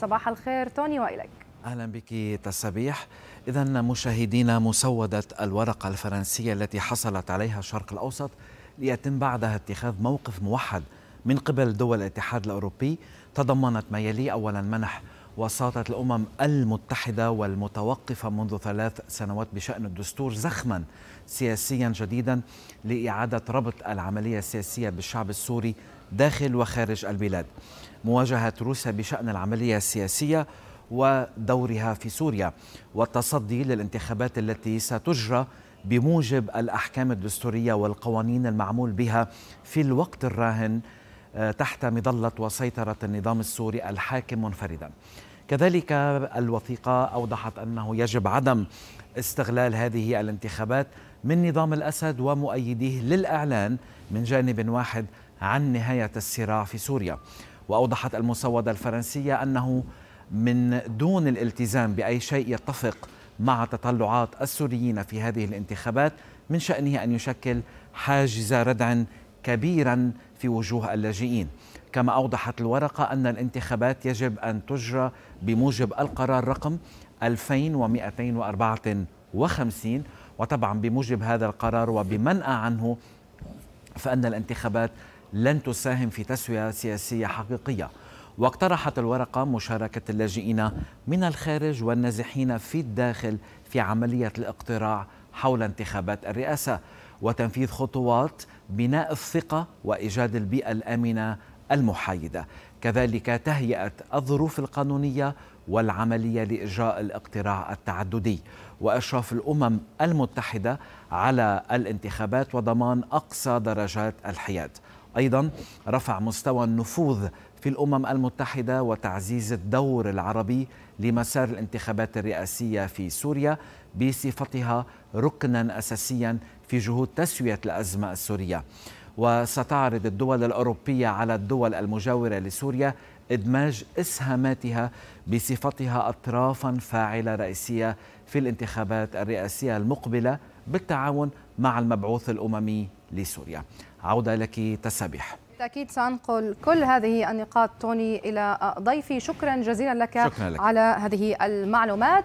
صباح الخير توني واليك اهلا بك تسبيح اذا مشاهدينا مسوده الورقه الفرنسيه التي حصلت عليها الشرق الاوسط ليتم بعدها اتخاذ موقف موحد من قبل دول الاتحاد الاوروبي تضمنت ما يلي اولا منح وساطة الأمم المتحدة والمتوقفة منذ ثلاث سنوات بشأن الدستور زخما سياسيا جديدا لإعادة ربط العملية السياسية بالشعب السوري داخل وخارج البلاد مواجهة روسيا بشأن العملية السياسية ودورها في سوريا والتصدي للانتخابات التي ستجرى بموجب الأحكام الدستورية والقوانين المعمول بها في الوقت الراهن آه، تحت مظلة وسيطرة النظام السوري الحاكم منفردا كذلك الوثيقة أوضحت أنه يجب عدم استغلال هذه الانتخابات من نظام الأسد ومؤيديه للإعلان من جانب واحد عن نهاية الصراع في سوريا وأوضحت المسودة الفرنسية أنه من دون الالتزام بأي شيء يتفق مع تطلعات السوريين في هذه الانتخابات من شأنه أن يشكل حاجز ردع كبيرا في وجوه اللاجئين كما أوضحت الورقة أن الانتخابات يجب أن تجرى بموجب القرار رقم 2254 وطبعا بموجب هذا القرار وبمنأى عنه فأن الانتخابات لن تساهم في تسوية سياسية حقيقية واقترحت الورقة مشاركة اللاجئين من الخارج والنازحين في الداخل في عملية الاقتراع حول انتخابات الرئاسة وتنفيذ خطوات بناء الثقة وإيجاد البيئة الآمنة المحايدة كذلك تهيئة الظروف القانونية والعملية لإجراء الاقتراع التعددي وإشراف الأمم المتحدة على الانتخابات وضمان أقصى درجات الحياد أيضا رفع مستوى النفوذ في الأمم المتحدة وتعزيز الدور العربي لمسار الانتخابات الرئاسية في سوريا بصفتها ركنا أساسيا في جهود تسوية الأزمة السورية وستعرض الدول الأوروبية على الدول المجاورة لسوريا إدماج إسهاماتها بصفتها أطرافا فاعلة رئيسية في الانتخابات الرئاسية المقبلة بالتعاون مع المبعوث الأممي لسوريا عودة لك تسابح بالتأكيد سأنقل كل هذه النقاط توني إلى ضيفي شكرا جزيلا لك, شكرا لك. على هذه المعلومات